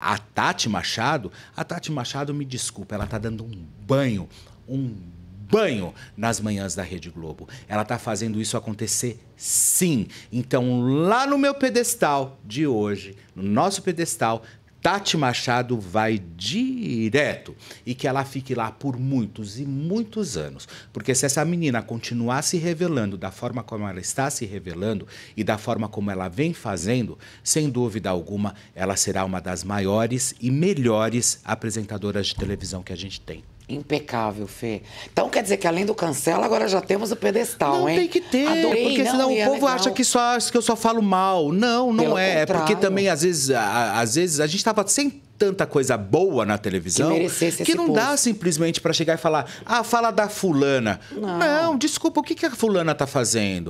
A Tati Machado, a Tati Machado, me desculpa, ela tá dando um banho, um banho nas manhãs da Rede Globo. Ela tá fazendo isso acontecer sim. Então, lá no meu pedestal de hoje, no nosso pedestal, Tati Machado vai direto e que ela fique lá por muitos e muitos anos. Porque se essa menina continuar se revelando da forma como ela está se revelando e da forma como ela vem fazendo, sem dúvida alguma, ela será uma das maiores e melhores apresentadoras de televisão que a gente tem. Impecável, Fê. Então quer dizer que além do cancela, agora já temos o pedestal, não, hein? Tem que ter, Adorei, porque não, senão o é povo é acha que, só, que eu só falo mal. Não, não Pelo é. é contrário. Porque também, às vezes, a, às vezes, a gente tava sem tanta coisa boa na televisão que, que não posto. dá simplesmente para chegar e falar, ah, fala da fulana. Não. não, desculpa, o que, que a fulana tá fazendo?